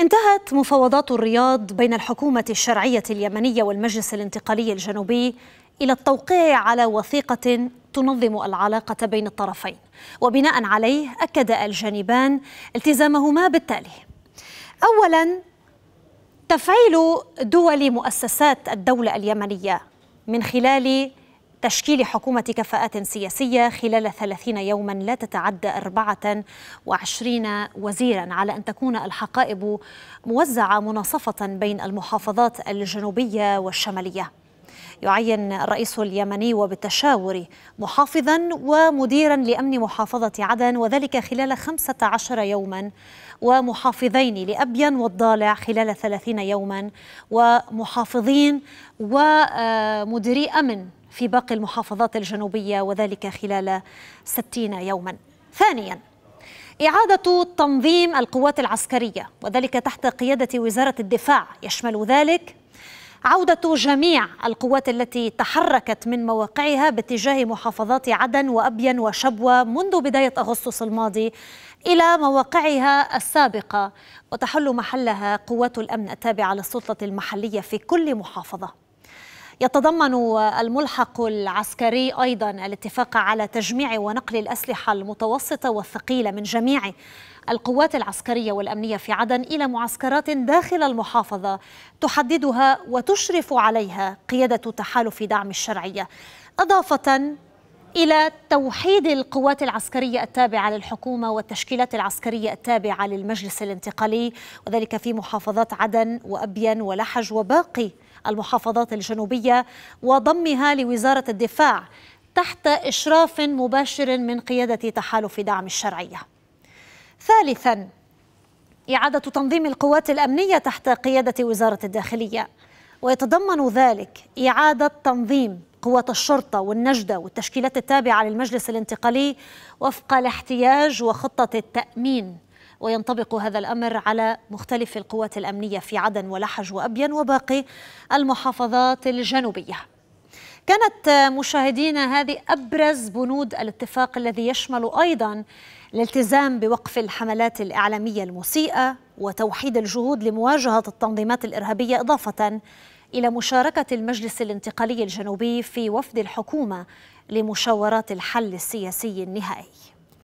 انتهت مفاوضات الرياض بين الحكومة الشرعية اليمنية والمجلس الانتقالي الجنوبي إلى التوقيع على وثيقة تنظم العلاقة بين الطرفين وبناء عليه أكد الجانبان التزامهما بالتالي أولا تفعيل دول مؤسسات الدولة اليمنية من خلال تشكيل حكومة كفاءات سياسية خلال 30 يوما لا تتعدى 24 وزيرا على أن تكون الحقائب موزعة مناصفة بين المحافظات الجنوبية والشمالية يعين الرئيس اليمني وبالتشاور محافظا ومديرا لأمن محافظة عدن وذلك خلال 15 يوما ومحافظين لأبين والضالع خلال 30 يوما ومحافظين ومديري أمن في باقي المحافظات الجنوبية وذلك خلال 60 يوما ثانيا إعادة تنظيم القوات العسكرية وذلك تحت قيادة وزارة الدفاع يشمل ذلك عودة جميع القوات التي تحركت من مواقعها باتجاه محافظات عدن وأبين وشبوة منذ بداية أغسطس الماضي إلى مواقعها السابقة وتحل محلها قوات الأمن التابعة للسلطة المحلية في كل محافظة يتضمن الملحق العسكري أيضا الاتفاق على تجميع ونقل الأسلحة المتوسطة والثقيلة من جميع القوات العسكرية والأمنية في عدن إلى معسكرات داخل المحافظة تحددها وتشرف عليها قيادة تحالف دعم الشرعية إضافة إلى توحيد القوات العسكرية التابعة للحكومة والتشكيلات العسكرية التابعة للمجلس الانتقالي وذلك في محافظات عدن وأبين ولحج وباقي المحافظات الجنوبية وضمها لوزارة الدفاع تحت إشراف مباشر من قيادة تحالف دعم الشرعية ثالثا إعادة تنظيم القوات الأمنية تحت قيادة وزارة الداخلية ويتضمن ذلك إعادة تنظيم قوات الشرطة والنجدة والتشكيلات التابعة للمجلس الانتقالي وفق الاحتياج وخطة التأمين وينطبق هذا الأمر على مختلف القوات الأمنية في عدن ولحج وأبين وباقي المحافظات الجنوبية كانت مشاهدينا هذه أبرز بنود الاتفاق الذي يشمل أيضا الالتزام بوقف الحملات الإعلامية المسيئة وتوحيد الجهود لمواجهة التنظيمات الإرهابية إضافة إلى مشاركة المجلس الانتقالي الجنوبي في وفد الحكومة لمشاورات الحل السياسي النهائي